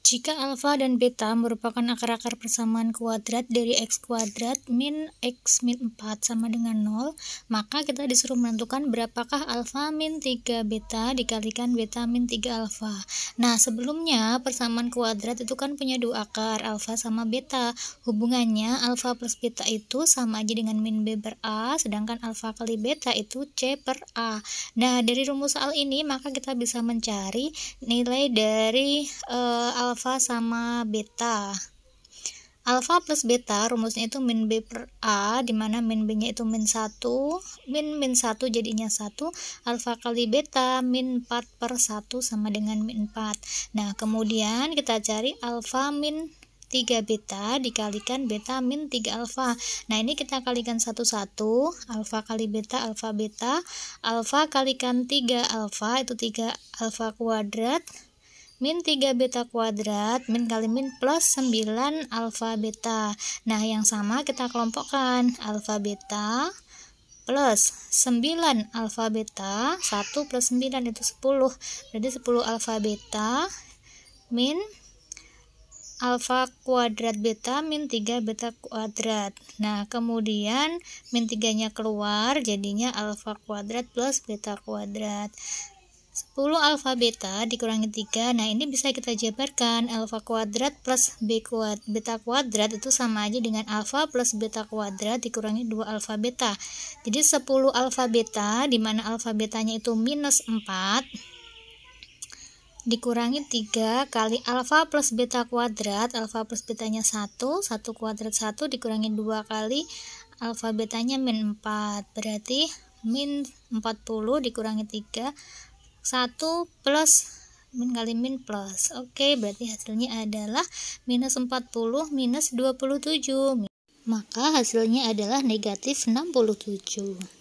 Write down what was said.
Jika alfa dan beta merupakan akar-akar persamaan kuadrat dari x kuadrat min x min 4 sama dengan 0, maka kita disuruh menentukan berapakah alfa min 3 beta dikalikan beta min 3 alfa. Nah, sebelumnya persamaan kuadrat itu kan punya dua akar, alfa sama beta. Hubungannya alfa plus beta itu sama aja dengan min B per A, sedangkan alfa kali beta itu C per A. Nah, dari rumus soal ini maka kita bisa mencari nilai dari uh, eh, alfa alfa sama beta. Alfa plus beta rumusnya itu min B per A, di mana min B-nya itu min 1, min min 1 jadinya 1, alfa kali beta min 4 per 1 sama dengan min 4. Nah, kemudian kita cari alfa min 3 beta dikalikan beta min 3 alfa. Nah, ini kita kalikan satu-satu, alfa kali beta alfa beta, alfa kalikan 3 alfa itu 3 alfa kuadrat min 3 beta kuadrat min kali min plus 9 alfa beta nah yang sama kita kelompokkan alfa beta plus 9 alfa beta 1 plus 9 itu 10 jadi 10 alfa beta min alfa kuadrat beta min 3 beta kuadrat nah kemudian min 3 nya keluar jadinya alfa kuadrat plus beta kuadrat 10 alfa beta dikurangi 3 nah ini bisa kita jabarkan alfa kuadrat plus b kuad, beta kuadrat itu sama aja dengan alfa plus beta kuadrat dikurangi 2 alfa beta jadi 10 alfa beta dimana alfa betanya itu minus 4 dikurangi 3 kali alfa plus beta kuadrat alfa plus betanya 1 1 kuadrat 1 dikurangi 2 kali alfa betanya min 4 berarti min 40 dikurangi 3 1 plus min kali min plus. Oke, okay, berarti hasilnya adalah minus 40 minus 27. Maka hasilnya adalah negatif 67.